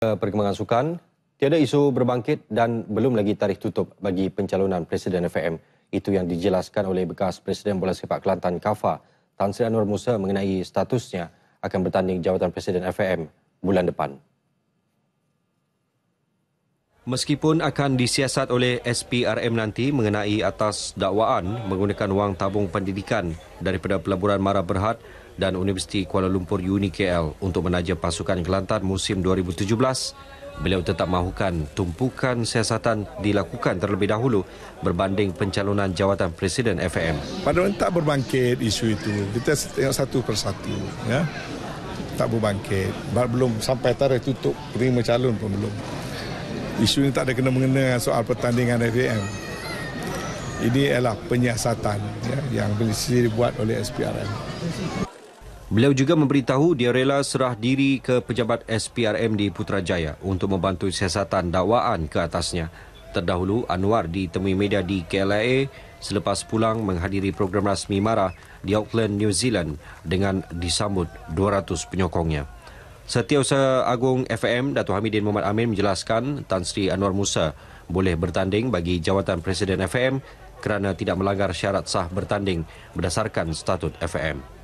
perkembangan sukan, tiada isu berbangkit dan belum lagi tarikh tutup bagi pencalonan Presiden FAM. Itu yang dijelaskan oleh bekas Presiden Bola Sepak Kelantan Kafa, Tan Sri Anwar Musa mengenai statusnya akan bertanding jawatan Presiden FAM bulan depan. Meskipun akan disiasat oleh SPRM nanti mengenai atas dakwaan menggunakan wang tabung pendidikan daripada Pelaburan Mara Berhad dan Universiti Kuala Lumpur (UniKL) untuk menaja pasukan Kelantan musim 2017, beliau tetap mahukan tumpukan siasatan dilakukan terlebih dahulu berbanding pencalonan jawatan Presiden FAM. Pada tak berbangkit isu itu, kita tengok satu persatu. Ya tak berbangkit. Belum sampai tarikh tutup terima calon pun belum isu ini tak ada kena mengena soal pertandingan FAM. Ini adalah penyiasatan ya, yang dibuat oleh SPRM. Beliau juga memberitahu dia rela serah diri ke pejabat SPRM di Putrajaya untuk membantu siasatan dakwaan ke atasnya. Terdahulu, Anwar ditemui media di KLIA selepas pulang menghadiri program rasmi MARA di Auckland, New Zealand dengan disambut 200 penyokongnya. Setiausaha Agung FM Dato' Hamidin Muhammad Amin menjelaskan Tan Sri Anwar Musa boleh bertanding bagi jawatan Presiden FM kerana tidak melanggar syarat sah bertanding berdasarkan statut FM.